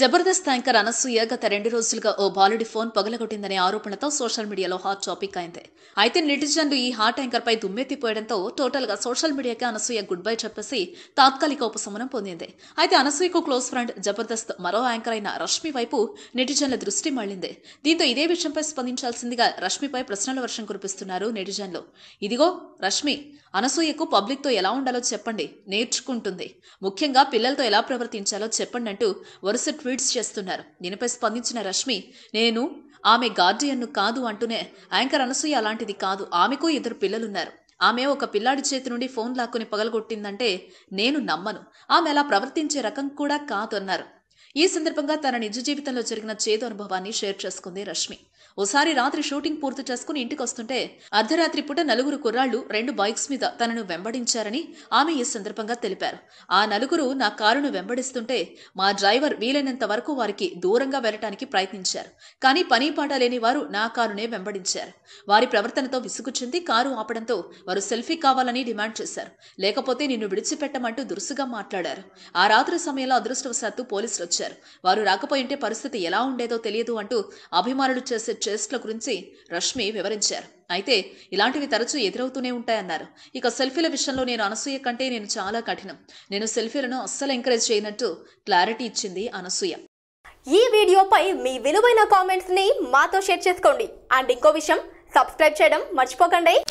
Jabardasth anchor Anasuya గత రెండు రోజులుగా ఓ బాలుడి ఫోన్ పగలగొట్టిందనే ఆరోపణతో సోషల్ మీడియాలో హాట్ టాపిక్ అయింది అయితే నెటిజన్లు ఈ హాట్ యాంకర్ పై దుమ్మెత్తిపోయడంతో టోటల్ గా సోషల్ మీడియాకి అనసూయ గుడ్ బై చెప్పేసి తాత్కాలిక ఉపశమనం పొందింది అయితే అనసూయకు క్లోజ్ ఫ్రెండ్ జబర్దస్త్ మరో యాంకర్ అయిన రష్మి వైపు నెటిజన్ల దృష్టి మళ్లింది దీంతో ఇదే విషయంపై స్పందించాల్సిందిగా రష్మిపై ప్రశ్నల వర్షం కురిపిస్తున్నారు నెటిజన్లు ఇదిగో రష్మి అనసూయకు పబ్లిక్ తో ఎలా ఉండాలో చెప్పండి నేర్చుకుంటుంది ముఖ్యంగా పిల్లలతో ఎలా ప్రవర్తించాలో చెప్పండి అంటూ వరుస ట్వీట్స్ చేస్తున్నారు దీనిపై స్పందించిన రష్మి నేను ఆమె గార్డియన్ను కాదు అంటూనే యాంకర్ అనసూయ అలాంటిది కాదు ఆమెకు ఇద్దరు పిల్లలున్నారు ఆమె ఒక పిల్లాడి చేతి నుండి ఫోన్ లాక్కుని పగలగొట్టిందంటే నేను నమ్మను ఆమె అలా ప్రవర్తించే రకం కూడా కాదు అన్నారు ఈ సందర్భంగా తన నిజ జీవితంలో జరిగిన చేదు అనుభవాన్ని షేర్ చేసుకుంది రష్మి ఓసారి రాత్రి షూటింగ్ పూర్తి చేసుకుని ఇంటికి వస్తుంటే అర్ధరాత్రి పూట నలుగురు కుర్రాళ్లు రెండు బైక్స్ మీద తనను వెంబడించారని ఆమె ఈ సందర్భంగా తెలిపారు ఆ నలుగురు నా కారును వెంబడిస్తుంటే మా డ్రైవర్ వీలైనంత వరకు వారికి దూరంగా వెళ్లటానికి ప్రయత్నించారు కానీ పని పాట లేని వారు నా కారునే వెంబడించారు వారి ప్రవర్తనతో విసుగు చెంది కారు ఆపడంతో వారు సెల్ఫీ కావాలని డిమాండ్ చేశారు లేకపోతే నిన్ను విడిచిపెట్టమంటూ దురుసుగా మాట్లాడారు ఆ రాత్రి సమయంలో అదృష్టవశాత్తు పోలీసులు వచ్చారు వారు రాకపోయింటే పరిస్థితి ఎలా ఉండేదో తెలియదు అంటూ అభిమానులు చేసే చేస్ట్ల గురించి రష్మి వివరించారు అయితే ఇలాంటివి తరచూ ఎదురవుతూనే ఉంటాయన్నారు ఇక సెల్ఫీల విషయంలో నేను అనసూయ కంటే నేను చాలా కఠినం నేను సెల్ఫీలను అస్సలు ఎంకరేజ్ చేయనట్టు క్లారిటీ ఇచ్చింది అనసూయ ఈ వీడియోపై మీ విలువైన కామెంట్స్ని మాతో షేర్ చేసుకోండి అండ్ ఇంకో విషయం సబ్స్క్రైబ్ చేయడం మర్చిపోకండి